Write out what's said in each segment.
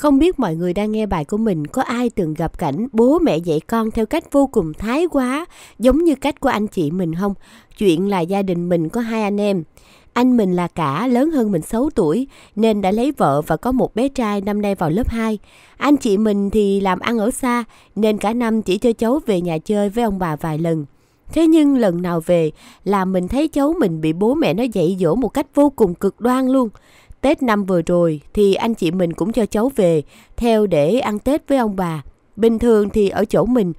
Không biết mọi người đang nghe bài của mình có ai từng gặp cảnh bố mẹ dạy con theo cách vô cùng thái quá, giống như cách của anh chị mình không? Chuyện là gia đình mình có hai anh em. Anh mình là cả, lớn hơn mình 6 tuổi, nên đã lấy vợ và có một bé trai năm nay vào lớp 2. Anh chị mình thì làm ăn ở xa, nên cả năm chỉ cho cháu về nhà chơi với ông bà vài lần. Thế nhưng lần nào về là mình thấy cháu mình bị bố mẹ nó dạy dỗ một cách vô cùng cực đoan luôn. Tết năm vừa rồi thì anh chị mình cũng cho cháu về theo để ăn Tết với ông bà. Bình thường thì ở chỗ mình,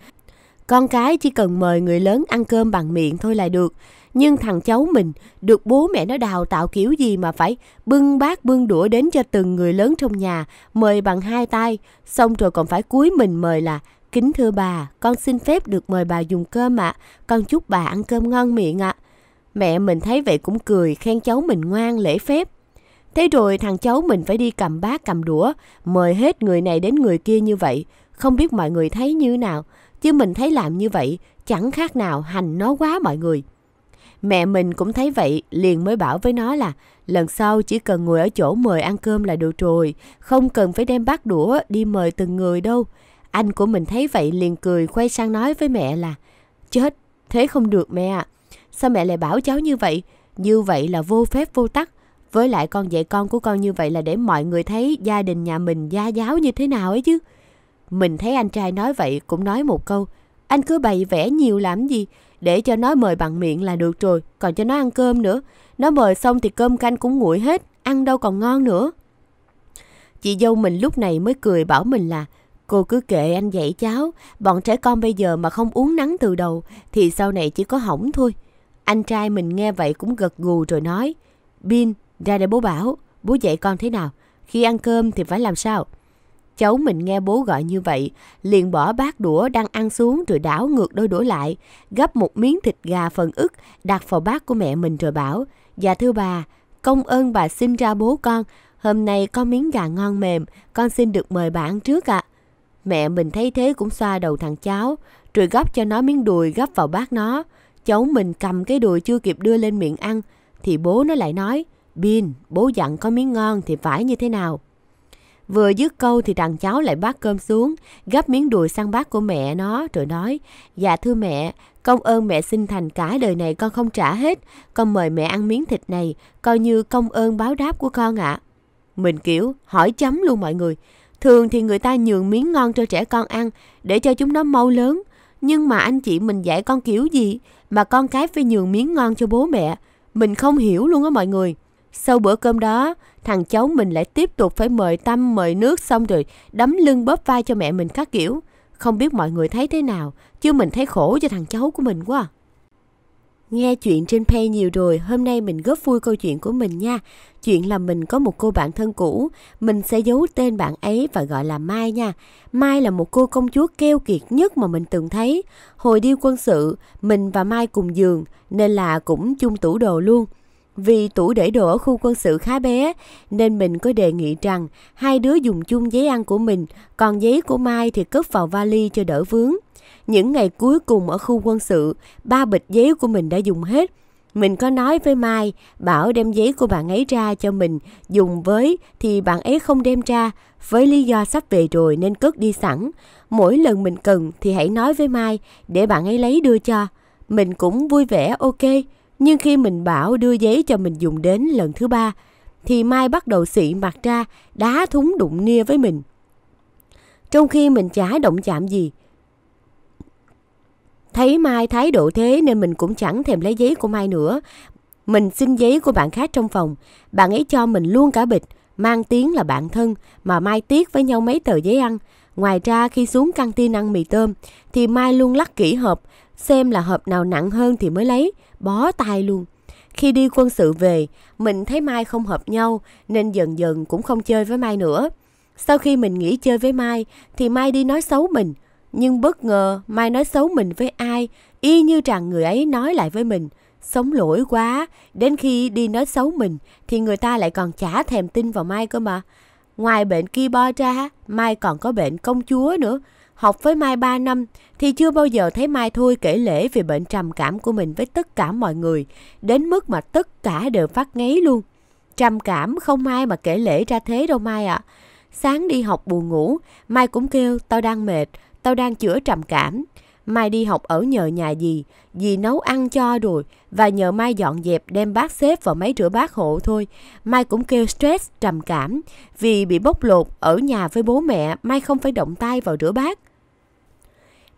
con cái chỉ cần mời người lớn ăn cơm bằng miệng thôi là được. Nhưng thằng cháu mình được bố mẹ nó đào tạo kiểu gì mà phải bưng bát bưng đũa đến cho từng người lớn trong nhà, mời bằng hai tay, xong rồi còn phải cúi mình mời là Kính thưa bà, con xin phép được mời bà dùng cơm ạ, à. con chúc bà ăn cơm ngon miệng ạ. À. Mẹ mình thấy vậy cũng cười, khen cháu mình ngoan lễ phép. Thế rồi thằng cháu mình phải đi cầm bát cầm đũa, mời hết người này đến người kia như vậy. Không biết mọi người thấy như nào, chứ mình thấy làm như vậy chẳng khác nào hành nó quá mọi người. Mẹ mình cũng thấy vậy, liền mới bảo với nó là lần sau chỉ cần ngồi ở chỗ mời ăn cơm là được rồi, không cần phải đem bát đũa đi mời từng người đâu. Anh của mình thấy vậy liền cười quay sang nói với mẹ là Chết, thế không được mẹ ạ. Sao mẹ lại bảo cháu như vậy? Như vậy là vô phép vô tắc. Với lại con dạy con của con như vậy là để mọi người thấy gia đình nhà mình gia giáo như thế nào ấy chứ. Mình thấy anh trai nói vậy cũng nói một câu. Anh cứ bày vẽ nhiều làm gì, để cho nó mời bằng miệng là được rồi, còn cho nó ăn cơm nữa. Nó mời xong thì cơm canh cũng nguội hết, ăn đâu còn ngon nữa. Chị dâu mình lúc này mới cười bảo mình là Cô cứ kệ anh dạy cháu, bọn trẻ con bây giờ mà không uống nắng từ đầu thì sau này chỉ có hỏng thôi. Anh trai mình nghe vậy cũng gật gù rồi nói Bin, ra để bố bảo, bố dạy con thế nào, khi ăn cơm thì phải làm sao? Cháu mình nghe bố gọi như vậy, liền bỏ bát đũa đang ăn xuống rồi đảo ngược đôi đũa lại, gấp một miếng thịt gà phần ức đặt vào bát của mẹ mình rồi bảo, dạ thưa bà, công ơn bà xin ra bố con, hôm nay có miếng gà ngon mềm, con xin được mời bà ăn trước ạ. À. Mẹ mình thấy thế cũng xoa đầu thằng cháu, rồi gấp cho nó miếng đùi gấp vào bát nó. Cháu mình cầm cái đùi chưa kịp đưa lên miệng ăn, thì bố nó lại nói, Bin, bố dặn có miếng ngon thì phải như thế nào? Vừa dứt câu thì đàn cháu lại bát cơm xuống, gấp miếng đùi sang bát của mẹ nó rồi nói, dạ thưa mẹ, công ơn mẹ sinh thành cả đời này con không trả hết, con mời mẹ ăn miếng thịt này, coi như công ơn báo đáp của con ạ. À. Mình kiểu hỏi chấm luôn mọi người, thường thì người ta nhường miếng ngon cho trẻ con ăn để cho chúng nó mau lớn, nhưng mà anh chị mình dạy con kiểu gì mà con cái phải nhường miếng ngon cho bố mẹ, mình không hiểu luôn á mọi người. Sau bữa cơm đó, thằng cháu mình lại tiếp tục phải mời tăm mời nước xong rồi đấm lưng bóp vai cho mẹ mình các kiểu. Không biết mọi người thấy thế nào, chứ mình thấy khổ cho thằng cháu của mình quá. Nghe chuyện trên Pay nhiều rồi, hôm nay mình góp vui câu chuyện của mình nha. Chuyện là mình có một cô bạn thân cũ, mình sẽ giấu tên bạn ấy và gọi là Mai nha. Mai là một cô công chúa keo kiệt nhất mà mình từng thấy. Hồi đi quân sự, mình và Mai cùng giường nên là cũng chung tủ đồ luôn. Vì tủ để đồ ở khu quân sự khá bé, nên mình có đề nghị rằng hai đứa dùng chung giấy ăn của mình, còn giấy của Mai thì cất vào vali cho đỡ vướng. Những ngày cuối cùng ở khu quân sự, ba bịch giấy của mình đã dùng hết. Mình có nói với Mai, bảo đem giấy của bạn ấy ra cho mình, dùng với thì bạn ấy không đem ra, với lý do sắp về rồi nên cất đi sẵn. Mỗi lần mình cần thì hãy nói với Mai để bạn ấy lấy đưa cho. Mình cũng vui vẻ ok. Nhưng khi mình bảo đưa giấy cho mình dùng đến lần thứ ba, thì Mai bắt đầu xị mặt ra, đá thúng đụng nia với mình. Trong khi mình chả động chạm gì. Thấy Mai thái độ thế nên mình cũng chẳng thèm lấy giấy của Mai nữa. Mình xin giấy của bạn khác trong phòng. Bạn ấy cho mình luôn cả bịch, mang tiếng là bạn thân mà Mai tiếc với nhau mấy tờ giấy ăn. Ngoài ra khi xuống căng tin ăn mì tôm thì Mai luôn lắc kỹ hộp xem là hộp nào nặng hơn thì mới lấy, bó tay luôn. Khi đi quân sự về, mình thấy Mai không hợp nhau nên dần dần cũng không chơi với Mai nữa. Sau khi mình nghỉ chơi với Mai thì Mai đi nói xấu mình. Nhưng bất ngờ Mai nói xấu mình với ai, y như rằng người ấy nói lại với mình. Sống lỗi quá, đến khi đi nói xấu mình thì người ta lại còn chả thèm tin vào Mai cơ mà. Ngoài bệnh kia bo ra, Mai còn có bệnh công chúa nữa. Học với Mai 3 năm thì chưa bao giờ thấy Mai Thôi kể lễ về bệnh trầm cảm của mình với tất cả mọi người, đến mức mà tất cả đều phát ngấy luôn. Trầm cảm không ai mà kể lễ ra thế đâu Mai ạ. À. Sáng đi học buồn ngủ, Mai cũng kêu tao đang mệt, tao đang chữa trầm cảm. Mai đi học ở nhờ nhà dì, dì nấu ăn cho rồi và nhờ Mai dọn dẹp đem bát xếp vào máy rửa bát hộ thôi. Mai cũng kêu stress, trầm cảm vì bị bóc lột ở nhà với bố mẹ, Mai không phải động tay vào rửa bát.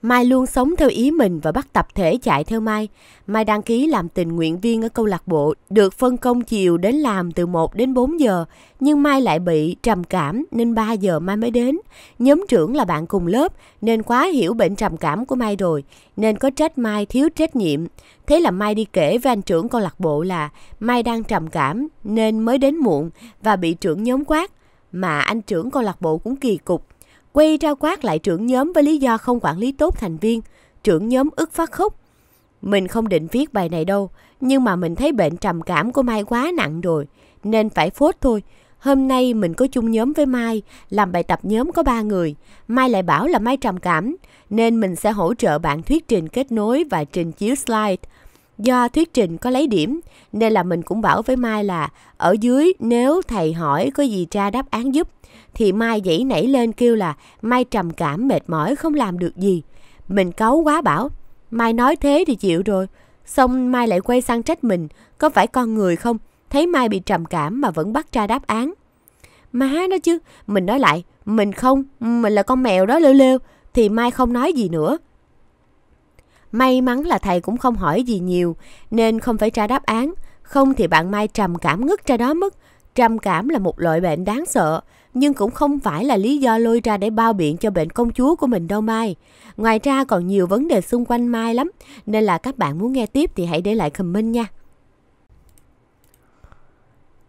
Mai luôn sống theo ý mình và bắt tập thể chạy theo Mai. Mai đăng ký làm tình nguyện viên ở câu lạc bộ, được phân công chiều đến làm từ 1 đến 4 giờ. Nhưng Mai lại bị trầm cảm nên 3 giờ Mai mới đến. Nhóm trưởng là bạn cùng lớp nên quá hiểu bệnh trầm cảm của Mai rồi, nên có trách Mai thiếu trách nhiệm. Thế là Mai đi kể với anh trưởng câu lạc bộ là Mai đang trầm cảm nên mới đến muộn và bị trưởng nhóm quát. Mà anh trưởng câu lạc bộ cũng kỳ cục quay ra quát lại trưởng nhóm với lý do không quản lý tốt thành viên. Trưởng nhóm ức phát khóc. Mình không định viết bài này đâu, nhưng mà mình thấy bệnh trầm cảm của Mai quá nặng rồi, nên phải phốt thôi. Hôm nay mình có chung nhóm với Mai, làm bài tập nhóm có ba người. Mai lại bảo là Mai trầm cảm, nên mình sẽ hỗ trợ bạn thuyết trình kết nối và trình chiếu slide. Do thuyết trình có lấy điểm, nên là mình cũng bảo với Mai là ở dưới nếu thầy hỏi có gì tra đáp án giúp thì Mai dãy nảy lên kêu là Mai trầm cảm mệt mỏi không làm được gì. Mình cáu quá bảo, Mai nói thế thì chịu rồi. Xong Mai lại quay sang trách mình, có phải con người không? Thấy Mai bị trầm cảm mà vẫn bắt ra đáp án. Má nó chứ, mình nói lại, mình không, mình là con mèo đó lêu lêu, thì Mai không nói gì nữa. May mắn là thầy cũng không hỏi gì nhiều, nên không phải tra đáp án. Không thì bạn Mai trầm cảm ngất ra đó mất. Trầm cảm là một loại bệnh đáng sợ nhưng cũng không phải là lý do lôi ra để bao biện cho bệnh công chúa của mình đâu Mai. Ngoài ra còn nhiều vấn đề xung quanh Mai lắm, nên là các bạn muốn nghe tiếp thì hãy để lại comment nha.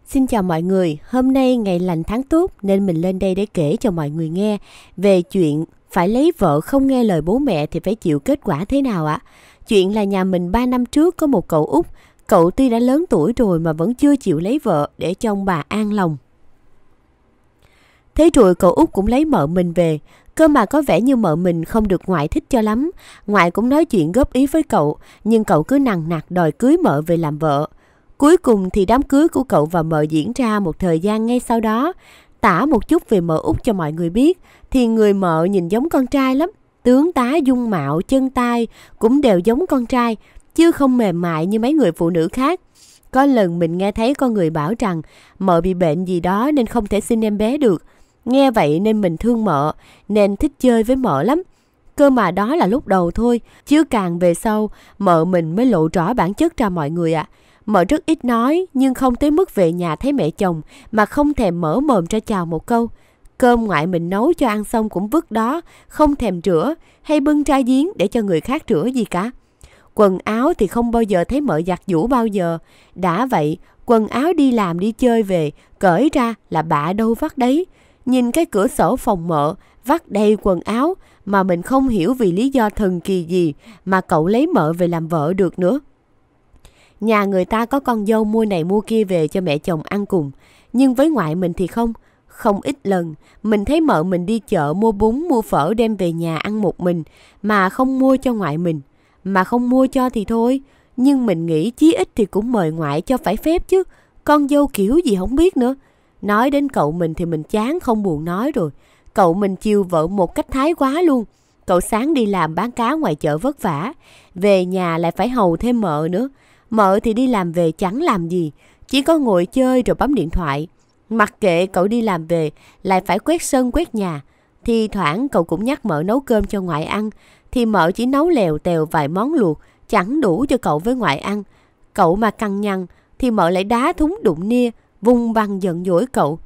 Xin chào mọi người, hôm nay ngày lành tháng tốt nên mình lên đây để kể cho mọi người nghe về chuyện phải lấy vợ không nghe lời bố mẹ thì phải chịu kết quả thế nào ạ? Chuyện là nhà mình 3 năm trước có một cậu út, cậu tuy đã lớn tuổi rồi mà vẫn chưa chịu lấy vợ để cho ông bà an lòng. Thế rồi cậu út cũng lấy mợ mình về, cơ mà có vẻ như mợ mình không được ngoại thích cho lắm. Ngoại cũng nói chuyện góp ý với cậu, nhưng cậu cứ nằng nặc đòi cưới mợ về làm vợ. Cuối cùng thì đám cưới của cậu và mợ diễn ra một thời gian ngay sau đó. Tả một chút về mợ út cho mọi người biết, thì người mợ nhìn giống con trai lắm. Tướng tá dung mạo, chân tay cũng đều giống con trai, chứ không mềm mại như mấy người phụ nữ khác. Có lần mình nghe thấy con người bảo rằng mợ bị bệnh gì đó nên không thể sinh em bé được. Nghe vậy nên mình thương mợ, nên thích chơi với mợ lắm. Cơ mà đó là lúc đầu thôi, chứ càng về sau, mợ mình mới lộ rõ bản chất ra mọi người ạ. À. Mợ rất ít nói, nhưng không tới mức về nhà thấy mẹ chồng mà không thèm mở mồm ra chào một câu. Cơm ngoại mình nấu cho ăn xong cũng vứt đó, không thèm rửa hay bưng ra giếng để cho người khác rửa gì cả. Quần áo thì không bao giờ thấy mợ giặt giũ bao giờ. Đã vậy, quần áo đi làm đi chơi về, cởi ra là bạ đâu vắt đấy nhìn cái cửa sổ phòng mợ vắt đầy quần áo mà mình không hiểu vì lý do thần kỳ gì mà cậu lấy mợ về làm vợ được nữa. Nhà người ta có con dâu mua này mua kia về cho mẹ chồng ăn cùng, nhưng với ngoại mình thì không. Không ít lần, mình thấy mợ mình đi chợ mua bún, mua phở đem về nhà ăn một mình, mà không mua cho ngoại mình. Mà không mua cho thì thôi, nhưng mình nghĩ chí ít thì cũng mời ngoại cho phải phép chứ, con dâu kiểu gì không biết nữa. Nói đến cậu mình thì mình chán không buồn nói rồi. Cậu mình chiều vợ một cách thái quá luôn. Cậu sáng đi làm bán cá ngoài chợ vất vả. Về nhà lại phải hầu thêm mợ nữa. Mợ thì đi làm về chẳng làm gì. Chỉ có ngồi chơi rồi bấm điện thoại. Mặc kệ cậu đi làm về lại phải quét sân quét nhà. Thì thoảng cậu cũng nhắc mợ nấu cơm cho ngoại ăn. Thì mợ chỉ nấu lèo tèo vài món luộc. Chẳng đủ cho cậu với ngoại ăn. Cậu mà căng nhăn thì mợ lại đá thúng đụng nia vung băng giận dỗi cậu.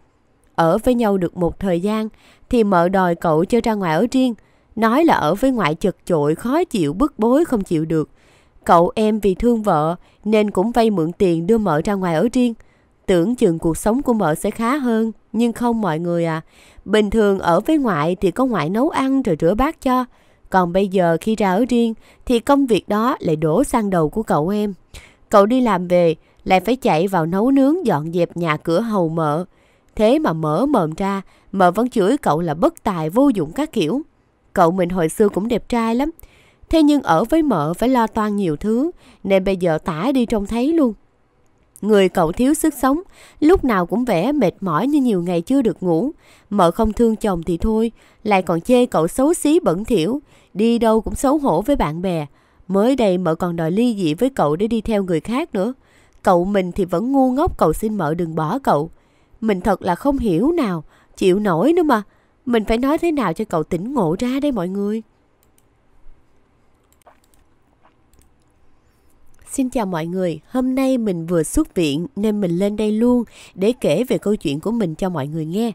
Ở với nhau được một thời gian thì mợ đòi cậu chơi ra ngoài ở riêng, nói là ở với ngoại chật chội khó chịu bức bối không chịu được. Cậu em vì thương vợ nên cũng vay mượn tiền đưa mợ ra ngoài ở riêng. Tưởng chừng cuộc sống của mợ sẽ khá hơn, nhưng không mọi người à. Bình thường ở với ngoại thì có ngoại nấu ăn rồi rửa bát cho. Còn bây giờ khi ra ở riêng thì công việc đó lại đổ sang đầu của cậu em. Cậu đi làm về lại phải chạy vào nấu nướng dọn dẹp nhà cửa hầu mợ. Thế mà mở mồm ra, mợ vẫn chửi cậu là bất tài vô dụng các kiểu. Cậu mình hồi xưa cũng đẹp trai lắm, thế nhưng ở với mợ phải lo toan nhiều thứ, nên bây giờ tả đi trông thấy luôn. Người cậu thiếu sức sống, lúc nào cũng vẻ mệt mỏi như nhiều ngày chưa được ngủ. Mợ không thương chồng thì thôi, lại còn chê cậu xấu xí bẩn thỉu, đi đâu cũng xấu hổ với bạn bè. Mới đây mợ còn đòi ly dị với cậu để đi theo người khác nữa. Cậu mình thì vẫn ngu ngốc cậu xin mợ đừng bỏ cậu. Mình thật là không hiểu nào, chịu nổi nữa mà. Mình phải nói thế nào cho cậu tỉnh ngộ ra đây mọi người. Xin chào mọi người, hôm nay mình vừa xuất viện nên mình lên đây luôn để kể về câu chuyện của mình cho mọi người nghe.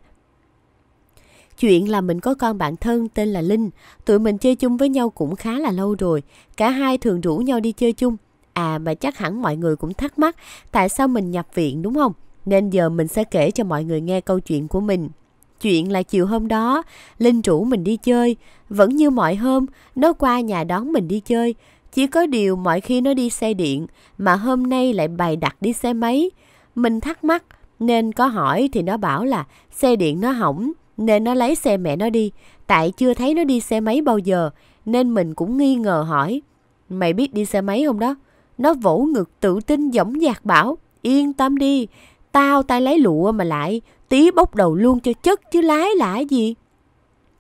Chuyện là mình có con bạn thân tên là Linh, tụi mình chơi chung với nhau cũng khá là lâu rồi, cả hai thường rủ nhau đi chơi chung. À mà chắc hẳn mọi người cũng thắc mắc tại sao mình nhập viện đúng không? Nên giờ mình sẽ kể cho mọi người nghe câu chuyện của mình. Chuyện là chiều hôm đó, Linh rủ mình đi chơi. Vẫn như mọi hôm, nó qua nhà đón mình đi chơi. Chỉ có điều mọi khi nó đi xe điện, mà hôm nay lại bày đặt đi xe máy. Mình thắc mắc, nên có hỏi thì nó bảo là xe điện nó hỏng, nên nó lấy xe mẹ nó đi. Tại chưa thấy nó đi xe máy bao giờ, nên mình cũng nghi ngờ hỏi. Mày biết đi xe máy không đó? Nó vỗ ngực tự tin dõng dạc bảo, yên tâm đi, tao tay lấy lụa mà lại, tí bốc đầu luôn cho chất chứ lái lại gì.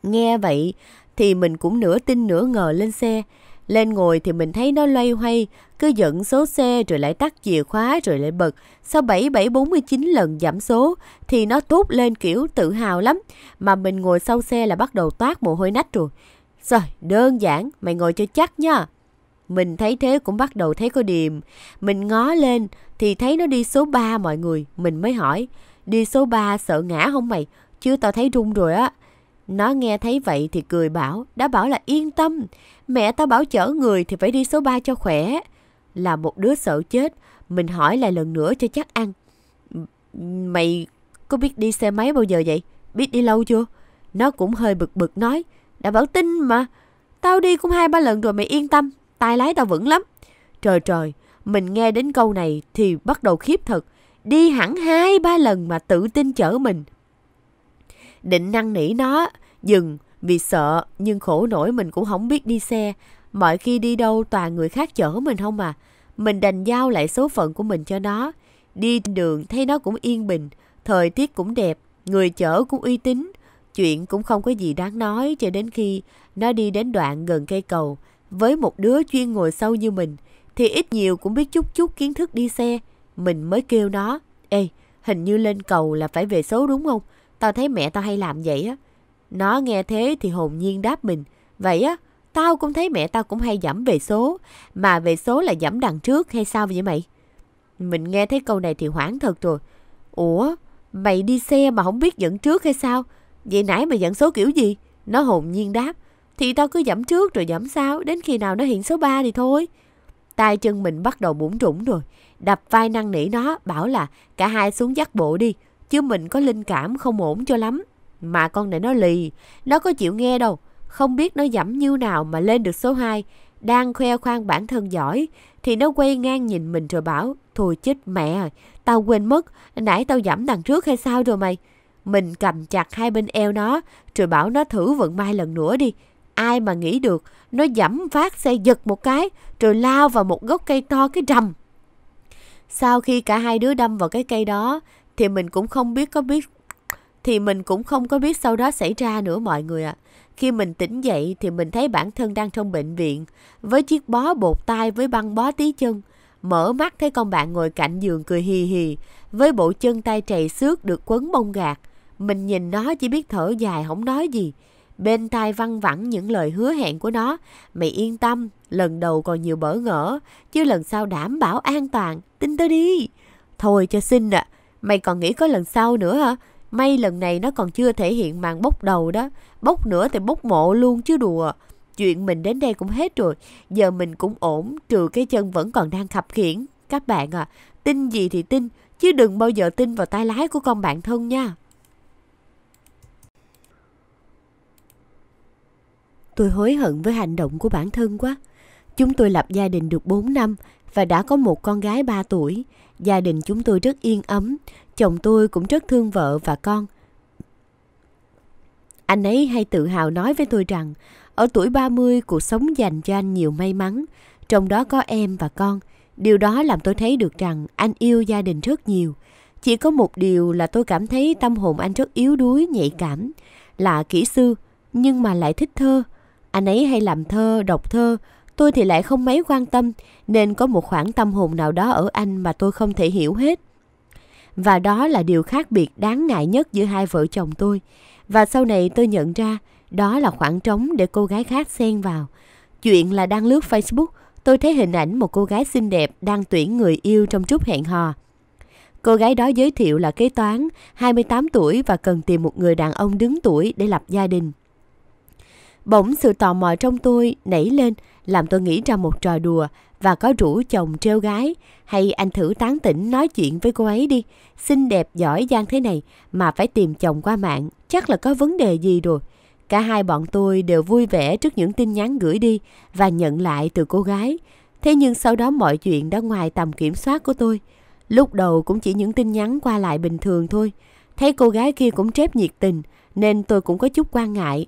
Nghe vậy thì mình cũng nửa tin nửa ngờ lên xe. Lên ngồi thì mình thấy nó loay hoay, cứ dẫn số xe rồi lại tắt chìa khóa rồi lại bật. Sau 7749 lần giảm số thì nó tốt lên kiểu tự hào lắm. Mà mình ngồi sau xe là bắt đầu toát mồ hôi nách rồi. Rồi, đơn giản, mày ngồi cho chắc nha. Mình thấy thế cũng bắt đầu thấy có điềm. Mình ngó lên thì thấy nó đi số 3 mọi người. Mình mới hỏi, đi số 3 sợ ngã không mày? Chứ tao thấy rung rồi á. Nó nghe thấy vậy thì cười bảo, đã bảo là yên tâm. Mẹ tao bảo chở người thì phải đi số 3 cho khỏe. Là một đứa sợ chết, mình hỏi lại lần nữa cho chắc ăn. Mày có biết đi xe máy bao giờ vậy? Biết đi lâu chưa? Nó cũng hơi bực bực nói, đã bảo tin mà. Tao đi cũng hai ba lần rồi mày yên tâm, tay lái tao vững lắm. Trời trời, mình nghe đến câu này thì bắt đầu khiếp thật. Đi hẳn hai ba lần mà tự tin chở mình. Định năn nỉ nó, dừng vì sợ nhưng khổ nổi mình cũng không biết đi xe. Mọi khi đi đâu toàn người khác chở mình không à. Mình đành giao lại số phận của mình cho nó. Đi đường thấy nó cũng yên bình, thời tiết cũng đẹp, người chở cũng uy tín. Chuyện cũng không có gì đáng nói cho đến khi nó đi đến đoạn gần cây cầu. Với một đứa chuyên ngồi sau như mình thì ít nhiều cũng biết chút chút kiến thức đi xe. Mình mới kêu nó, Ê, hình như lên cầu là phải về số đúng không? Tao thấy mẹ tao hay làm vậy á. Nó nghe thế thì hồn nhiên đáp mình. Vậy á, tao cũng thấy mẹ tao cũng hay giảm về số. Mà về số là giảm đằng trước hay sao vậy mày? Mình nghe thấy câu này thì hoảng thật rồi. Ủa, mày đi xe mà không biết dẫn trước hay sao? Vậy nãy mày dẫn số kiểu gì? Nó hồn nhiên đáp. Thì tao cứ giảm trước rồi giảm sau, đến khi nào nó hiện số 3 thì thôi. Tay chân mình bắt đầu bủng rủng rồi, đập vai năng nỉ nó, bảo là cả hai xuống dắt bộ đi, chứ mình có linh cảm không ổn cho lắm. Mà con này nó lì, nó có chịu nghe đâu, không biết nó giảm như nào mà lên được số 2, đang khoe khoang bản thân giỏi, thì nó quay ngang nhìn mình rồi bảo, thôi chết mẹ tao quên mất, nãy tao giảm đằng trước hay sao rồi mày? Mình cầm chặt hai bên eo nó, rồi bảo nó thử vận may lần nữa đi, Ai mà nghĩ được, nó dẫm phát xe giật một cái, rồi lao vào một gốc cây to cái rầm. Sau khi cả hai đứa đâm vào cái cây đó, thì mình cũng không biết có biết thì mình cũng không có biết sau đó xảy ra nữa mọi người ạ. À. Khi mình tỉnh dậy thì mình thấy bản thân đang trong bệnh viện với chiếc bó bột tay với băng bó tí chân. Mở mắt thấy con bạn ngồi cạnh giường cười hì hì với bộ chân tay trầy xước được quấn bông gạt. Mình nhìn nó chỉ biết thở dài không nói gì. Bên tai văng vẳng những lời hứa hẹn của nó. Mày yên tâm, lần đầu còn nhiều bỡ ngỡ, chứ lần sau đảm bảo an toàn, tin tao đi. Thôi cho xin ạ, à. mày còn nghĩ có lần sau nữa hả? May lần này nó còn chưa thể hiện màn bốc đầu đó. Bốc nữa thì bốc mộ luôn chứ đùa. Chuyện mình đến đây cũng hết rồi. Giờ mình cũng ổn, trừ cái chân vẫn còn đang khập khiễng Các bạn à, tin gì thì tin, chứ đừng bao giờ tin vào tay lái của con bạn thân nha. Tôi hối hận với hành động của bản thân quá. Chúng tôi lập gia đình được 4 năm và đã có một con gái 3 tuổi. Gia đình chúng tôi rất yên ấm, chồng tôi cũng rất thương vợ và con. Anh ấy hay tự hào nói với tôi rằng, ở tuổi 30 cuộc sống dành cho anh nhiều may mắn, trong đó có em và con. Điều đó làm tôi thấy được rằng anh yêu gia đình rất nhiều. Chỉ có một điều là tôi cảm thấy tâm hồn anh rất yếu đuối, nhạy cảm, là kỹ sư, nhưng mà lại thích thơ. Anh ấy hay làm thơ, đọc thơ, tôi thì lại không mấy quan tâm, nên có một khoảng tâm hồn nào đó ở anh mà tôi không thể hiểu hết. Và đó là điều khác biệt đáng ngại nhất giữa hai vợ chồng tôi. Và sau này tôi nhận ra đó là khoảng trống để cô gái khác xen vào. Chuyện là đang lướt Facebook, tôi thấy hình ảnh một cô gái xinh đẹp đang tuyển người yêu trong chút hẹn hò. Cô gái đó giới thiệu là kế toán, 28 tuổi và cần tìm một người đàn ông đứng tuổi để lập gia đình. Bỗng sự tò mò trong tôi nảy lên, làm tôi nghĩ ra một trò đùa và có rủ chồng treo gái. Hay anh thử tán tỉnh nói chuyện với cô ấy đi. Xinh đẹp giỏi giang thế này mà phải tìm chồng qua mạng, chắc là có vấn đề gì rồi. Cả hai bọn tôi đều vui vẻ trước những tin nhắn gửi đi và nhận lại từ cô gái. Thế nhưng sau đó mọi chuyện đã ngoài tầm kiểm soát của tôi. Lúc đầu cũng chỉ những tin nhắn qua lại bình thường thôi. Thấy cô gái kia cũng chép nhiệt tình nên tôi cũng có chút quan ngại.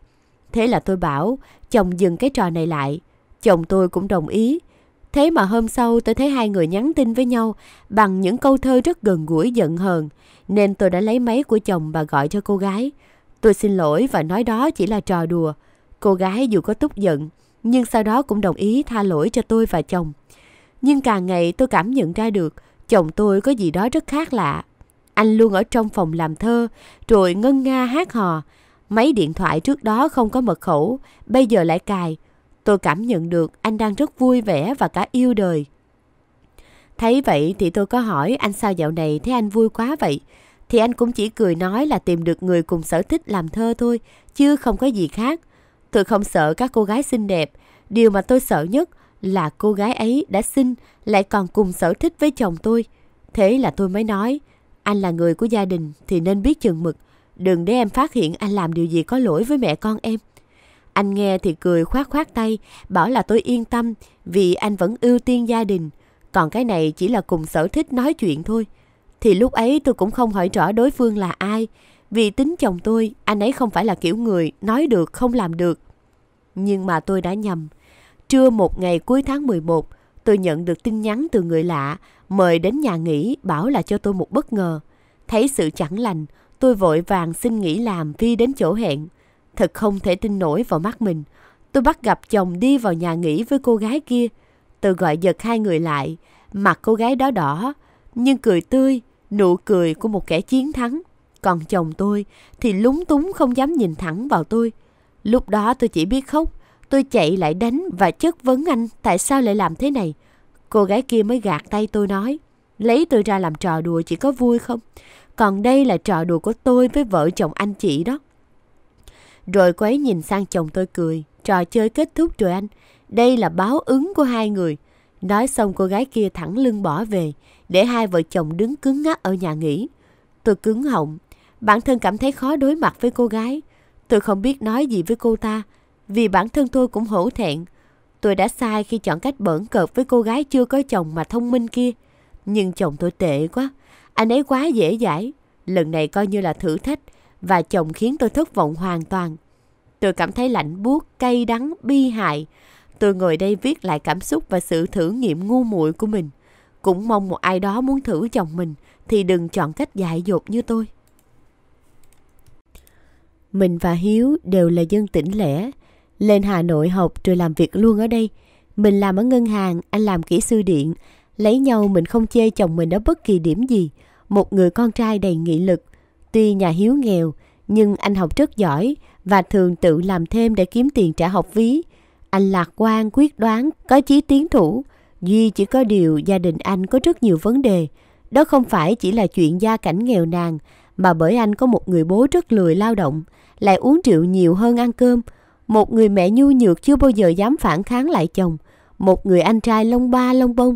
Thế là tôi bảo chồng dừng cái trò này lại. Chồng tôi cũng đồng ý. Thế mà hôm sau tôi thấy hai người nhắn tin với nhau bằng những câu thơ rất gần gũi giận hờn. Nên tôi đã lấy máy của chồng và gọi cho cô gái. Tôi xin lỗi và nói đó chỉ là trò đùa. Cô gái dù có tức giận nhưng sau đó cũng đồng ý tha lỗi cho tôi và chồng. Nhưng càng ngày tôi cảm nhận ra được chồng tôi có gì đó rất khác lạ. Anh luôn ở trong phòng làm thơ rồi ngân nga hát hò. Máy điện thoại trước đó không có mật khẩu, bây giờ lại cài. Tôi cảm nhận được anh đang rất vui vẻ và cả yêu đời. Thấy vậy thì tôi có hỏi anh sao dạo này thấy anh vui quá vậy? Thì anh cũng chỉ cười nói là tìm được người cùng sở thích làm thơ thôi, chứ không có gì khác. Tôi không sợ các cô gái xinh đẹp, điều mà tôi sợ nhất là cô gái ấy đã xinh lại còn cùng sở thích với chồng tôi. Thế là tôi mới nói, anh là người của gia đình thì nên biết chừng mực, Đừng để em phát hiện anh làm điều gì có lỗi với mẹ con em. Anh nghe thì cười khoát khoát tay, bảo là tôi yên tâm vì anh vẫn ưu tiên gia đình. Còn cái này chỉ là cùng sở thích nói chuyện thôi. Thì lúc ấy tôi cũng không hỏi rõ đối phương là ai. Vì tính chồng tôi, anh ấy không phải là kiểu người nói được không làm được. Nhưng mà tôi đã nhầm. Trưa một ngày cuối tháng 11, tôi nhận được tin nhắn từ người lạ, mời đến nhà nghỉ bảo là cho tôi một bất ngờ. Thấy sự chẳng lành, Tôi vội vàng xin nghỉ làm phi đến chỗ hẹn. Thật không thể tin nổi vào mắt mình. Tôi bắt gặp chồng đi vào nhà nghỉ với cô gái kia. Tôi gọi giật hai người lại. Mặt cô gái đó đỏ, nhưng cười tươi, nụ cười của một kẻ chiến thắng. Còn chồng tôi thì lúng túng không dám nhìn thẳng vào tôi. Lúc đó tôi chỉ biết khóc. Tôi chạy lại đánh và chất vấn anh tại sao lại làm thế này. Cô gái kia mới gạt tay tôi nói. Lấy tôi ra làm trò đùa chỉ có vui không? Còn đây là trò đùa của tôi với vợ chồng anh chị đó. Rồi cô ấy nhìn sang chồng tôi cười. Trò chơi kết thúc rồi anh. Đây là báo ứng của hai người. Nói xong cô gái kia thẳng lưng bỏ về. Để hai vợ chồng đứng cứng ngắc ở nhà nghỉ. Tôi cứng họng. Bản thân cảm thấy khó đối mặt với cô gái. Tôi không biết nói gì với cô ta. Vì bản thân tôi cũng hổ thẹn. Tôi đã sai khi chọn cách bỡn cợt với cô gái chưa có chồng mà thông minh kia. Nhưng chồng tôi tệ quá. Anh ấy quá dễ dãi, lần này coi như là thử thách và chồng khiến tôi thất vọng hoàn toàn. Tôi cảm thấy lạnh buốt, cay đắng, bi hại. Tôi ngồi đây viết lại cảm xúc và sự thử nghiệm ngu muội của mình. Cũng mong một ai đó muốn thử chồng mình thì đừng chọn cách dại dột như tôi. Mình và Hiếu đều là dân tỉnh lẻ. Lên Hà Nội học rồi làm việc luôn ở đây. Mình làm ở ngân hàng, anh làm kỹ sư điện. Lấy nhau mình không chê chồng mình ở bất kỳ điểm gì một người con trai đầy nghị lực. Tuy nhà Hiếu nghèo, nhưng anh học rất giỏi và thường tự làm thêm để kiếm tiền trả học phí. Anh lạc quan, quyết đoán, có chí tiến thủ. Duy chỉ có điều gia đình anh có rất nhiều vấn đề. Đó không phải chỉ là chuyện gia cảnh nghèo nàn, mà bởi anh có một người bố rất lười lao động, lại uống rượu nhiều hơn ăn cơm. Một người mẹ nhu nhược chưa bao giờ dám phản kháng lại chồng. Một người anh trai lông ba lông bông.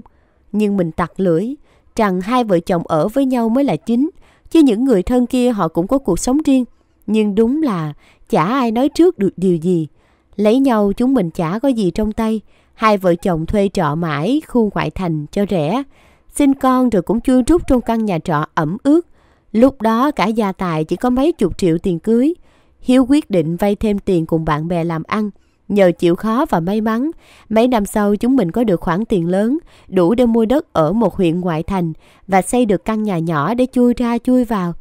Nhưng mình tặc lưỡi, rằng hai vợ chồng ở với nhau mới là chính, chứ những người thân kia họ cũng có cuộc sống riêng. Nhưng đúng là chả ai nói trước được điều gì. Lấy nhau chúng mình chả có gì trong tay. Hai vợ chồng thuê trọ mãi khu ngoại thành cho rẻ. Sinh con rồi cũng chui rút trong căn nhà trọ ẩm ướt. Lúc đó cả gia tài chỉ có mấy chục triệu tiền cưới. Hiếu quyết định vay thêm tiền cùng bạn bè làm ăn. Nhờ chịu khó và may mắn, mấy năm sau chúng mình có được khoản tiền lớn, đủ để mua đất ở một huyện ngoại thành và xây được căn nhà nhỏ để chui ra chui vào.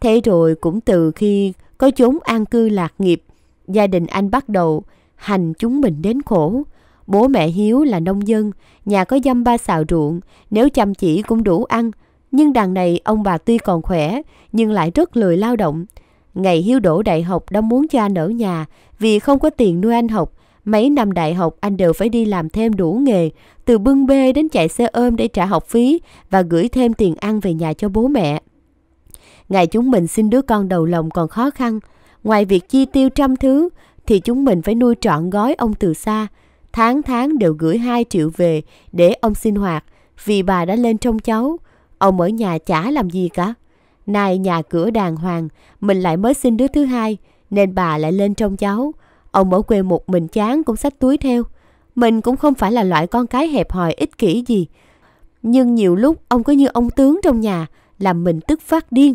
Thế rồi cũng từ khi có chúng an cư lạc nghiệp, gia đình anh bắt đầu hành chúng mình đến khổ. Bố mẹ Hiếu là nông dân, nhà có dăm ba xào ruộng, nếu chăm chỉ cũng đủ ăn. Nhưng đàn này ông bà tuy còn khỏe, nhưng lại rất lười lao động. Ngày Hiếu đổ đại học đã muốn cho anh ở nhà vì không có tiền nuôi anh học. Mấy năm đại học anh đều phải đi làm thêm đủ nghề, từ bưng bê đến chạy xe ôm để trả học phí và gửi thêm tiền ăn về nhà cho bố mẹ. Ngày chúng mình sinh đứa con đầu lòng còn khó khăn. Ngoài việc chi tiêu trăm thứ thì chúng mình phải nuôi trọn gói ông từ xa. Tháng tháng đều gửi 2 triệu về để ông sinh hoạt vì bà đã lên trông cháu. Ông ở nhà chả làm gì cả. Nay nhà cửa đàng hoàng, mình lại mới sinh đứa thứ hai, nên bà lại lên trông cháu. Ông ở quê một mình chán cũng xách túi theo. Mình cũng không phải là loại con cái hẹp hòi ích kỷ gì. Nhưng nhiều lúc ông cứ như ông tướng trong nhà, làm mình tức phát điên.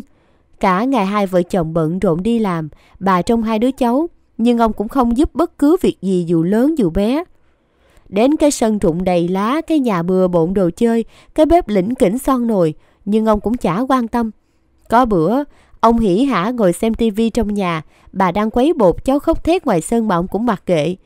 Cả ngày hai vợ chồng bận rộn đi làm, bà trông hai đứa cháu, nhưng ông cũng không giúp bất cứ việc gì dù lớn dù bé. Đến cái sân rụng đầy lá, cái nhà bừa bộn đồ chơi, cái bếp lĩnh kỉnh son nồi, nhưng ông cũng chả quan tâm. Có bữa, ông hỉ hả ngồi xem tivi trong nhà, bà đang quấy bột cháu khóc thét ngoài sân mà ông cũng mặc kệ.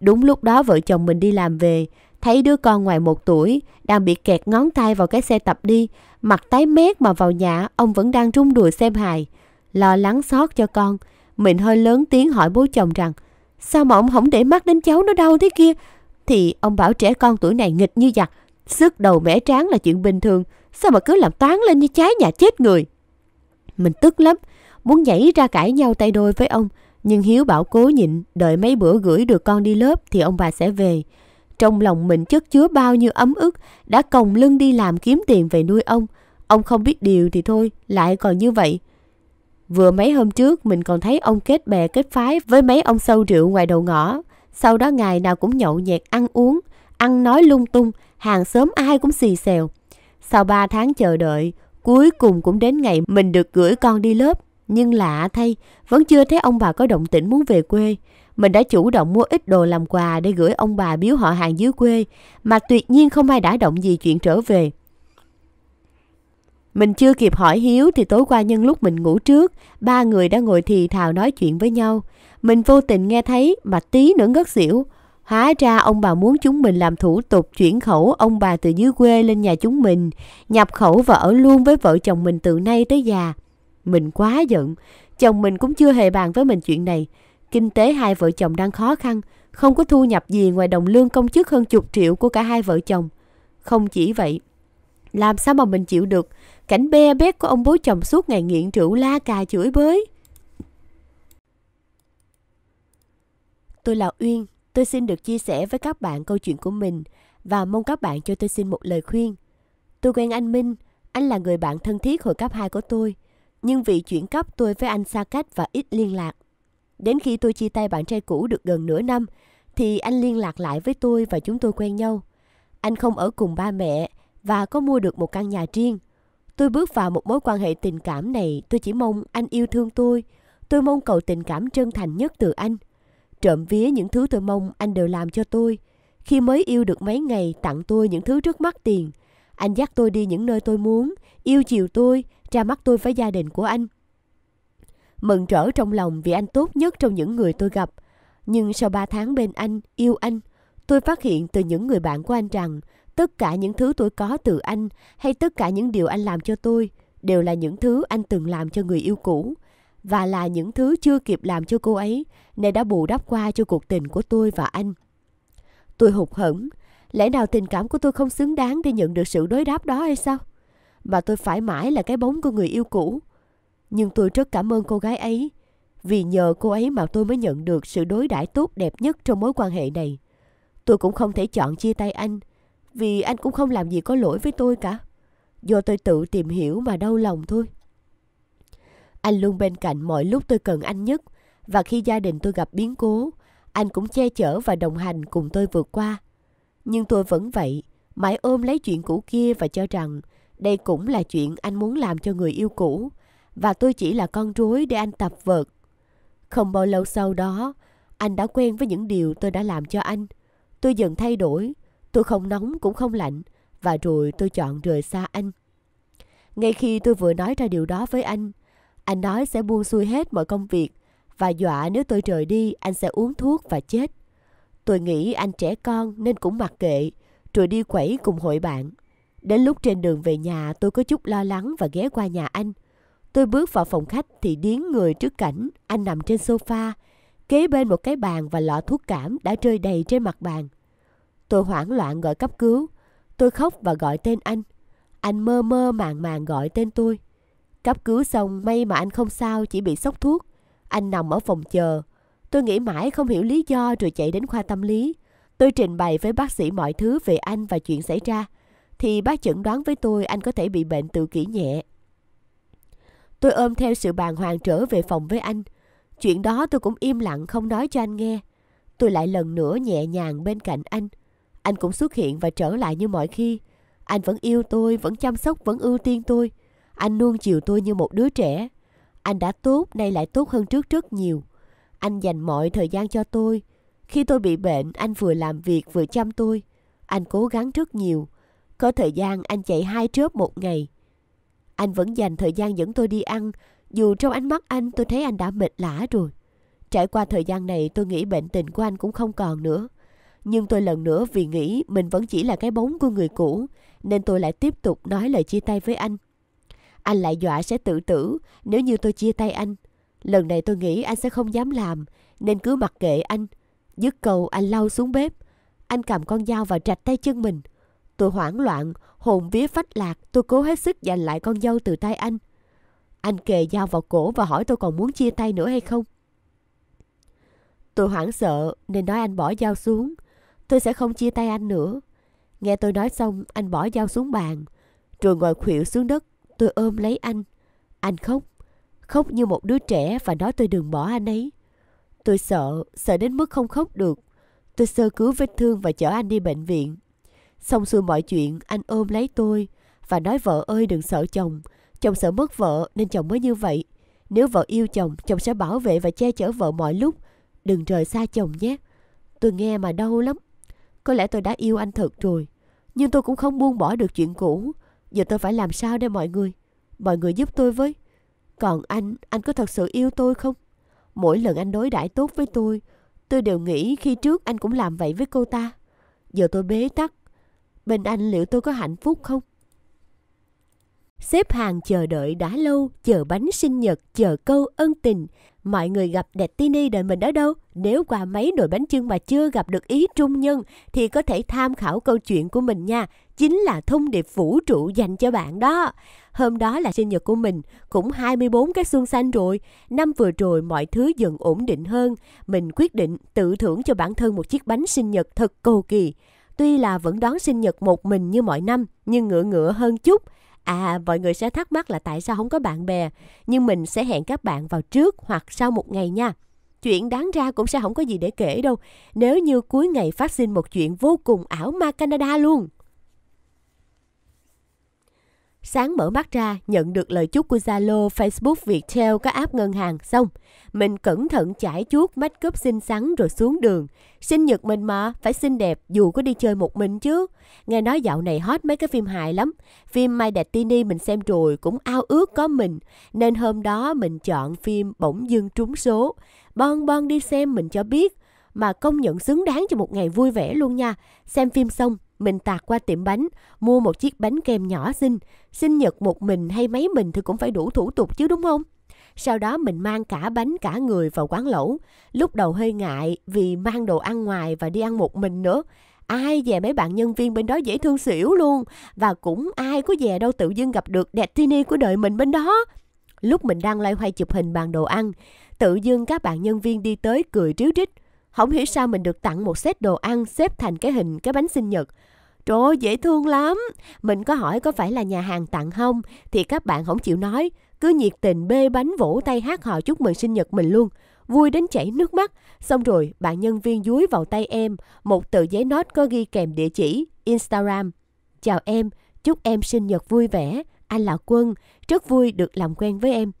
Đúng lúc đó vợ chồng mình đi làm về, thấy đứa con ngoài một tuổi đang bị kẹt ngón tay vào cái xe tập đi, mặt tái mét mà vào nhà ông vẫn đang rung đùa xem hài. Lo lắng xót cho con, mình hơi lớn tiếng hỏi bố chồng rằng Sao mà ông không để mắt đến cháu nó đâu thế kia? Thì ông bảo trẻ con tuổi này nghịch như giặc, sức đầu mẻ tráng là chuyện bình thường, sao mà cứ làm toán lên như trái nhà chết người? Mình tức lắm, muốn nhảy ra cãi nhau tay đôi với ông, nhưng Hiếu bảo cố nhịn, đợi mấy bữa gửi được con đi lớp thì ông bà sẽ về. Trong lòng mình chất chứa bao nhiêu ấm ức, đã còng lưng đi làm kiếm tiền về nuôi ông. Ông không biết điều thì thôi, lại còn như vậy. Vừa mấy hôm trước mình còn thấy ông kết bè kết phái với mấy ông sâu rượu ngoài đầu ngõ. Sau đó ngày nào cũng nhậu nhẹt ăn uống, ăn nói lung tung, hàng xóm ai cũng xì xèo. Sau 3 tháng chờ đợi, Cuối cùng cũng đến ngày mình được gửi con đi lớp. Nhưng lạ thay, vẫn chưa thấy ông bà có động tĩnh muốn về quê. Mình đã chủ động mua ít đồ làm quà để gửi ông bà biếu họ hàng dưới quê, mà tuyệt nhiên không ai đã động gì chuyện trở về. Mình chưa kịp hỏi Hiếu thì tối qua nhân lúc mình ngủ trước, ba người đã ngồi thì thào nói chuyện với nhau. Mình vô tình nghe thấy mà tí nữa ngất xỉu. Hóa ra ông bà muốn chúng mình làm thủ tục chuyển khẩu ông bà từ dưới quê lên nhà chúng mình, nhập khẩu và ở luôn với vợ chồng mình từ nay tới già. Mình quá giận, chồng mình cũng chưa hề bàn với mình chuyện này. Kinh tế hai vợ chồng đang khó khăn, không có thu nhập gì ngoài đồng lương công chức hơn chục triệu của cả hai vợ chồng. Không chỉ vậy, làm sao mà mình chịu được cảnh be bét của ông bố chồng suốt ngày nghiện rượu la cà chửi bới. Tôi là Uyên, Tôi xin được chia sẻ với các bạn câu chuyện của mình và mong các bạn cho tôi xin một lời khuyên. Tôi quen anh Minh, anh là người bạn thân thiết hồi cấp 2 của tôi, nhưng vì chuyển cấp tôi với anh xa cách và ít liên lạc. Đến khi tôi chia tay bạn trai cũ được gần nửa năm, thì anh liên lạc lại với tôi và chúng tôi quen nhau. Anh không ở cùng ba mẹ và có mua được một căn nhà riêng. Tôi bước vào một mối quan hệ tình cảm này, tôi chỉ mong anh yêu thương tôi. Tôi mong cầu tình cảm chân thành nhất từ anh – Trộm vía những thứ tôi mong anh đều làm cho tôi. Khi mới yêu được mấy ngày tặng tôi những thứ trước mắt tiền. Anh dắt tôi đi những nơi tôi muốn, yêu chiều tôi, ra mắt tôi với gia đình của anh. Mừng trở trong lòng vì anh tốt nhất trong những người tôi gặp. Nhưng sau 3 tháng bên anh, yêu anh, tôi phát hiện từ những người bạn của anh rằng tất cả những thứ tôi có từ anh hay tất cả những điều anh làm cho tôi đều là những thứ anh từng làm cho người yêu cũ và là những thứ chưa kịp làm cho cô ấy nên đã bù đắp qua cho cuộc tình của tôi và anh. Tôi hụt hẫng, lẽ nào tình cảm của tôi không xứng đáng để nhận được sự đối đáp đó hay sao? Mà tôi phải mãi là cái bóng của người yêu cũ. Nhưng tôi rất cảm ơn cô gái ấy, vì nhờ cô ấy mà tôi mới nhận được sự đối đãi tốt đẹp nhất trong mối quan hệ này. Tôi cũng không thể chọn chia tay anh, vì anh cũng không làm gì có lỗi với tôi cả. Do tôi tự tìm hiểu mà đau lòng thôi. Anh luôn bên cạnh mọi lúc tôi cần anh nhất và khi gia đình tôi gặp biến cố, anh cũng che chở và đồng hành cùng tôi vượt qua. Nhưng tôi vẫn vậy, mãi ôm lấy chuyện cũ kia và cho rằng đây cũng là chuyện anh muốn làm cho người yêu cũ và tôi chỉ là con rối để anh tập vợt. Không bao lâu sau đó, anh đã quen với những điều tôi đã làm cho anh. Tôi dần thay đổi, tôi không nóng cũng không lạnh và rồi tôi chọn rời xa anh. Ngay khi tôi vừa nói ra điều đó với anh, anh nói sẽ buông xuôi hết mọi công việc và dọa nếu tôi rời đi anh sẽ uống thuốc và chết. Tôi nghĩ anh trẻ con nên cũng mặc kệ, rồi đi quẩy cùng hội bạn. Đến lúc trên đường về nhà tôi có chút lo lắng và ghé qua nhà anh. Tôi bước vào phòng khách thì điến người trước cảnh, anh nằm trên sofa, kế bên một cái bàn và lọ thuốc cảm đã rơi đầy trên mặt bàn. Tôi hoảng loạn gọi cấp cứu, tôi khóc và gọi tên anh. Anh mơ mơ màng màng gọi tên tôi. Cấp cứu xong may mà anh không sao chỉ bị sốc thuốc. Anh nằm ở phòng chờ. Tôi nghĩ mãi không hiểu lý do rồi chạy đến khoa tâm lý. Tôi trình bày với bác sĩ mọi thứ về anh và chuyện xảy ra. Thì bác chẩn đoán với tôi anh có thể bị bệnh tự kỷ nhẹ. Tôi ôm theo sự bàng hoàng trở về phòng với anh. Chuyện đó tôi cũng im lặng không nói cho anh nghe. Tôi lại lần nữa nhẹ nhàng bên cạnh anh. Anh cũng xuất hiện và trở lại như mọi khi. Anh vẫn yêu tôi, vẫn chăm sóc, vẫn ưu tiên tôi. Anh nuông chiều tôi như một đứa trẻ. Anh đã tốt, nay lại tốt hơn trước rất nhiều. Anh dành mọi thời gian cho tôi. Khi tôi bị bệnh, anh vừa làm việc vừa chăm tôi. Anh cố gắng rất nhiều. Có thời gian anh chạy hai trớp một ngày. Anh vẫn dành thời gian dẫn tôi đi ăn, dù trong ánh mắt anh tôi thấy anh đã mệt lả rồi. Trải qua thời gian này tôi nghĩ bệnh tình của anh cũng không còn nữa. Nhưng tôi lần nữa vì nghĩ mình vẫn chỉ là cái bóng của người cũ, nên tôi lại tiếp tục nói lời chia tay với anh. Anh lại dọa sẽ tự tử nếu như tôi chia tay anh. Lần này tôi nghĩ anh sẽ không dám làm, nên cứ mặc kệ anh. Dứt cầu anh lau xuống bếp. Anh cầm con dao và trạch tay chân mình. Tôi hoảng loạn, hồn vía phách lạc, tôi cố hết sức giành lại con dâu từ tay anh. Anh kề dao vào cổ và hỏi tôi còn muốn chia tay nữa hay không. Tôi hoảng sợ nên nói anh bỏ dao xuống. Tôi sẽ không chia tay anh nữa. Nghe tôi nói xong, anh bỏ dao xuống bàn, rồi ngồi khuỵu xuống đất. Tôi ôm lấy anh. Anh khóc. Khóc như một đứa trẻ và nói tôi đừng bỏ anh ấy. Tôi sợ, sợ đến mức không khóc được. Tôi sơ cứu vết thương và chở anh đi bệnh viện. Xong xuôi mọi chuyện, anh ôm lấy tôi và nói vợ ơi đừng sợ chồng. Chồng sợ mất vợ nên chồng mới như vậy. Nếu vợ yêu chồng, chồng sẽ bảo vệ và che chở vợ mọi lúc. Đừng rời xa chồng nhé. Tôi nghe mà đau lắm. Có lẽ tôi đã yêu anh thật rồi. Nhưng tôi cũng không buông bỏ được chuyện cũ. Giờ tôi phải làm sao đây mọi người? Mọi người giúp tôi với. Còn anh, anh có thật sự yêu tôi không? Mỗi lần anh đối đãi tốt với tôi, tôi đều nghĩ khi trước anh cũng làm vậy với cô ta. Giờ tôi bế tắc. Bên anh liệu tôi có hạnh phúc không? Xếp hàng chờ đợi đã lâu, chờ bánh sinh nhật, chờ câu ân tình. Mọi người gặp đẹp tini đợi mình ở đâu? Nếu qua mấy nồi bánh chưng mà chưa gặp được ý trung nhân thì có thể tham khảo câu chuyện của mình nha chính là thông điệp vũ trụ dành cho bạn đó. Hôm đó là sinh nhật của mình, cũng 24 cái xuân xanh rồi. Năm vừa rồi mọi thứ dần ổn định hơn. Mình quyết định tự thưởng cho bản thân một chiếc bánh sinh nhật thật cầu kỳ. Tuy là vẫn đón sinh nhật một mình như mọi năm, nhưng ngựa ngựa hơn chút. À, mọi người sẽ thắc mắc là tại sao không có bạn bè. Nhưng mình sẽ hẹn các bạn vào trước hoặc sau một ngày nha chuyện đáng ra cũng sẽ không có gì để kể đâu nếu như cuối ngày phát sinh một chuyện vô cùng ảo ma Canada luôn. Sáng mở mắt ra, nhận được lời chúc của Zalo, Facebook, Viettel, các app ngân hàng. Xong, mình cẩn thận chải chuốt, make up xinh xắn rồi xuống đường. Sinh nhật mình mà, phải xinh đẹp dù có đi chơi một mình chứ. Nghe nói dạo này hot mấy cái phim hài lắm. Phim My Tini mình xem rồi cũng ao ước có mình. Nên hôm đó mình chọn phim Bỗng dưng trúng số. Bon Bon đi xem mình cho biết. Mà công nhận xứng đáng cho một ngày vui vẻ luôn nha. Xem phim xong, mình tạt qua tiệm bánh, mua một chiếc bánh kem nhỏ xinh. Sinh nhật một mình hay mấy mình thì cũng phải đủ thủ tục chứ đúng không? Sau đó mình mang cả bánh cả người vào quán lẩu. Lúc đầu hơi ngại vì mang đồ ăn ngoài và đi ăn một mình nữa. Ai về mấy bạn nhân viên bên đó dễ thương xỉu luôn. Và cũng ai có về đâu tự dưng gặp được Destiny của đời mình bên đó. Lúc mình đang loay hoay chụp hình bàn đồ ăn, tự dưng các bạn nhân viên đi tới cười ríu rít. Không hiểu sao mình được tặng một set đồ ăn xếp thành cái hình cái bánh sinh nhật. Trời ơi, dễ thương lắm. Mình có hỏi có phải là nhà hàng tặng không? Thì các bạn không chịu nói. Cứ nhiệt tình bê bánh vỗ tay hát hò chúc mừng sinh nhật mình luôn. Vui đến chảy nước mắt. Xong rồi, bạn nhân viên dúi vào tay em một tờ giấy nốt có ghi kèm địa chỉ Instagram. Chào em, chúc em sinh nhật vui vẻ. Anh là Quân, rất vui được làm quen với em.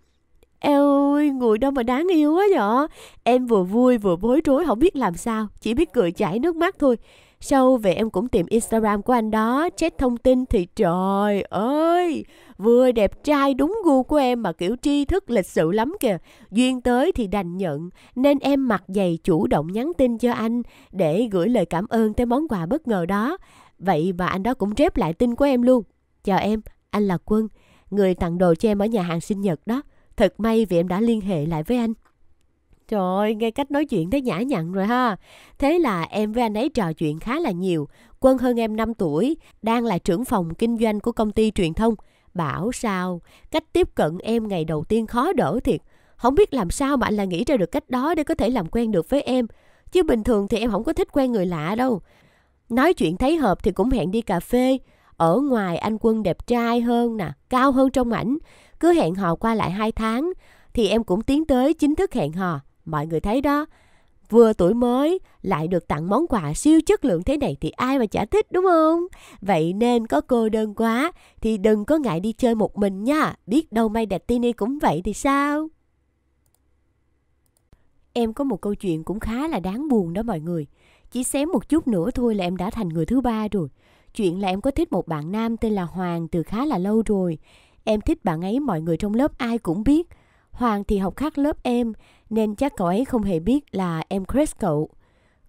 ơi người đâu mà đáng yêu quá vậy? Em vừa vui vừa bối rối không biết làm sao, chỉ biết cười chảy nước mắt thôi sau về em cũng tìm Instagram của anh đó, check thông tin thì trời ơi, vừa đẹp trai đúng gu của em mà kiểu tri thức lịch sự lắm kìa. Duyên tới thì đành nhận, nên em mặc giày chủ động nhắn tin cho anh để gửi lời cảm ơn tới món quà bất ngờ đó. Vậy mà anh đó cũng rép lại tin của em luôn. Chào em, anh là Quân, người tặng đồ cho em ở nhà hàng sinh nhật đó. Thật may vì em đã liên hệ lại với anh. Trời ơi, nghe cách nói chuyện thấy nhã nhặn rồi ha. Thế là em với anh ấy trò chuyện khá là nhiều. Quân hơn em 5 tuổi, đang là trưởng phòng kinh doanh của công ty truyền thông. Bảo sao, cách tiếp cận em ngày đầu tiên khó đỡ thiệt. Không biết làm sao mà anh là nghĩ ra được cách đó để có thể làm quen được với em. Chứ bình thường thì em không có thích quen người lạ đâu. Nói chuyện thấy hợp thì cũng hẹn đi cà phê. Ở ngoài anh Quân đẹp trai hơn nè, cao hơn trong ảnh. Cứ hẹn hò qua lại 2 tháng thì em cũng tiến tới chính thức hẹn hò Mọi người thấy đó, vừa tuổi mới lại được tặng món quà siêu chất lượng thế này thì ai mà chả thích đúng không? Vậy nên có cô đơn quá thì đừng có ngại đi chơi một mình nha, biết đâu may Tini cũng vậy thì sao? Em có một câu chuyện cũng khá là đáng buồn đó mọi người. Chỉ xém một chút nữa thôi là em đã thành người thứ ba rồi. Chuyện là em có thích một bạn nam tên là Hoàng từ khá là lâu rồi. Em thích bạn ấy mọi người trong lớp ai cũng biết. Hoàng thì học khác lớp em, nên chắc cậu ấy không hề biết là em Chris cậu.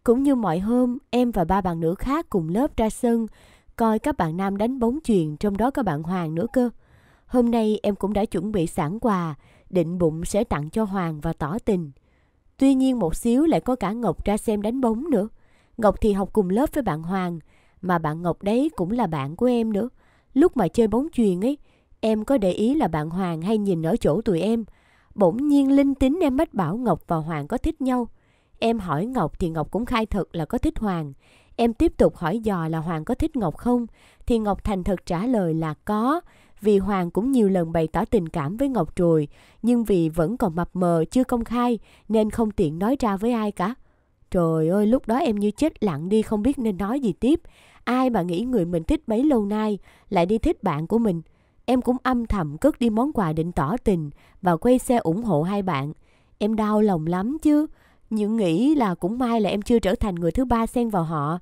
Cũng như mọi hôm, em và ba bạn nữ khác cùng lớp ra sân, coi các bạn nam đánh bóng chuyền trong đó có bạn Hoàng nữa cơ. Hôm nay em cũng đã chuẩn bị sẵn quà, định bụng sẽ tặng cho Hoàng và tỏ tình. Tuy nhiên một xíu lại có cả Ngọc ra xem đánh bóng nữa. Ngọc thì học cùng lớp với bạn Hoàng, mà bạn Ngọc đấy cũng là bạn của em nữa. Lúc mà chơi bóng chuyền ấy, em có để ý là bạn Hoàng hay nhìn ở chỗ tụi em, Bỗng nhiên linh tính em mách bảo Ngọc và Hoàng có thích nhau. Em hỏi Ngọc thì Ngọc cũng khai thật là có thích Hoàng. Em tiếp tục hỏi dò là Hoàng có thích Ngọc không? Thì Ngọc thành thật trả lời là có. Vì Hoàng cũng nhiều lần bày tỏ tình cảm với Ngọc rồi, nhưng vì vẫn còn mập mờ, chưa công khai, nên không tiện nói ra với ai cả. Trời ơi, lúc đó em như chết lặng đi không biết nên nói gì tiếp. Ai mà nghĩ người mình thích mấy lâu nay lại đi thích bạn của mình. Em cũng âm thầm cất đi món quà định tỏ tình và quay xe ủng hộ hai bạn. Em đau lòng lắm chứ, nhưng nghĩ là cũng may là em chưa trở thành người thứ ba xen vào họ.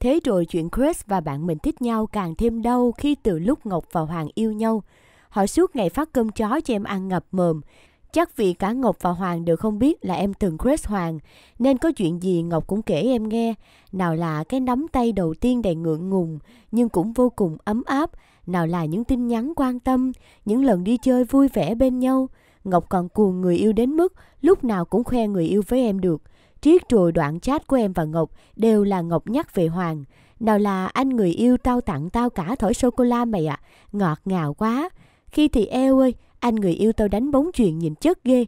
Thế rồi chuyện Chris và bạn mình thích nhau càng thêm đau khi từ lúc Ngọc và Hoàng yêu nhau. Họ suốt ngày phát cơm chó cho em ăn ngập mồm. Chắc vì cả Ngọc và Hoàng đều không biết là em từng Chris Hoàng, nên có chuyện gì Ngọc cũng kể em nghe. Nào là cái nắm tay đầu tiên đầy ngượng ngùng, nhưng cũng vô cùng ấm áp, nào là những tin nhắn quan tâm, những lần đi chơi vui vẻ bên nhau. Ngọc còn cuồng người yêu đến mức lúc nào cũng khoe người yêu với em được. Triết trùi đoạn chat của em và Ngọc đều là Ngọc nhắc về Hoàng. Nào là anh người yêu tao tặng tao cả thỏi sô-cô-la mày ạ, à. ngọt ngào quá. Khi thì eo ơi, anh người yêu tao đánh bóng chuyện nhìn chất ghê.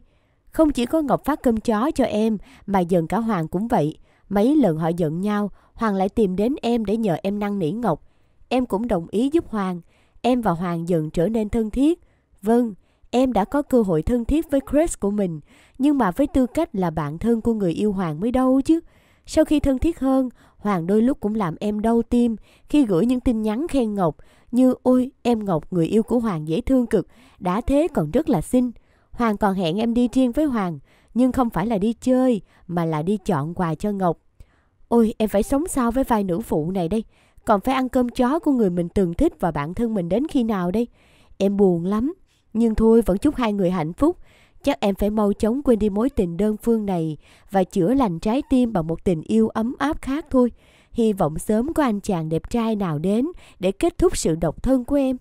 Không chỉ có Ngọc phát cơm chó cho em, mà dần cả Hoàng cũng vậy. Mấy lần họ giận nhau, Hoàng lại tìm đến em để nhờ em năn nỉ Ngọc. Em cũng đồng ý giúp Hoàng, Em và Hoàng dần trở nên thân thiết. Vâng, em đã có cơ hội thân thiết với Chris của mình, nhưng mà với tư cách là bạn thân của người yêu Hoàng mới đâu chứ. Sau khi thân thiết hơn, Hoàng đôi lúc cũng làm em đau tim khi gửi những tin nhắn khen Ngọc như Ôi, em Ngọc người yêu của Hoàng dễ thương cực, đã thế còn rất là xinh. Hoàng còn hẹn em đi riêng với Hoàng, nhưng không phải là đi chơi mà là đi chọn quà cho Ngọc. Ôi, em phải sống sao với vai nữ phụ này đây? còn phải ăn cơm chó của người mình từng thích và bản thân mình đến khi nào đây? Em buồn lắm, nhưng thôi vẫn chúc hai người hạnh phúc. Chắc em phải mau chóng quên đi mối tình đơn phương này và chữa lành trái tim bằng một tình yêu ấm áp khác thôi. Hy vọng sớm có anh chàng đẹp trai nào đến để kết thúc sự độc thân của em.